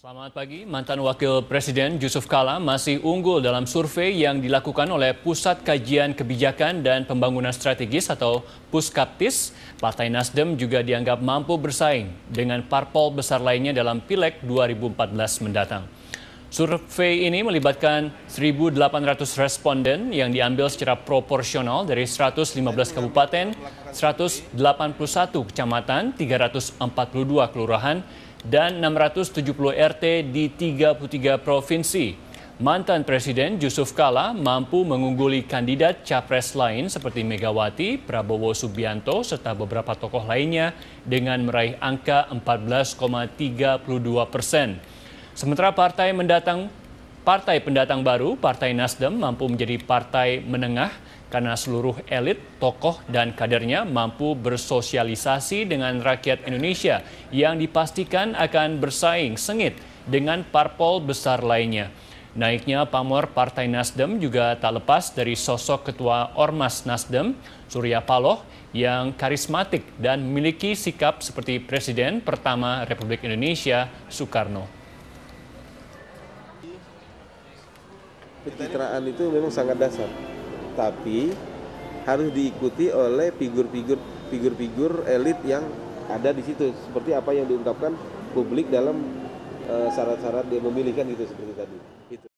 Selamat pagi, mantan Wakil Presiden Yusuf Kala masih unggul dalam survei yang dilakukan oleh Pusat Kajian Kebijakan dan Pembangunan Strategis atau Puskaptis. Partai Nasdem juga dianggap mampu bersaing dengan parpol besar lainnya dalam Pileg 2014 mendatang. Survei ini melibatkan 1.800 responden yang diambil secara proporsional dari 115 kabupaten, 181 kecamatan, 342 kelurahan, dan 670 RT di 33 provinsi. Mantan Presiden Yusuf Kala mampu mengungguli kandidat capres lain seperti Megawati, Prabowo Subianto, serta beberapa tokoh lainnya dengan meraih angka 14,32 persen. Sementara partai mendatang partai pendatang baru, Partai Nasdem mampu menjadi partai menengah karena seluruh elit, tokoh, dan kadernya mampu bersosialisasi dengan rakyat Indonesia yang dipastikan akan bersaing sengit dengan parpol besar lainnya. Naiknya pamor Partai Nasdem juga tak lepas dari sosok Ketua Ormas Nasdem, Surya Paloh, yang karismatik dan memiliki sikap seperti Presiden pertama Republik Indonesia, Soekarno. pencitraan itu memang sangat dasar tapi harus diikuti oleh figur-figur figur-figur elit yang ada di situ seperti apa yang diungkapkan publik dalam eh, syarat-syarat uh, dia memilihkan gitu seperti tadi itu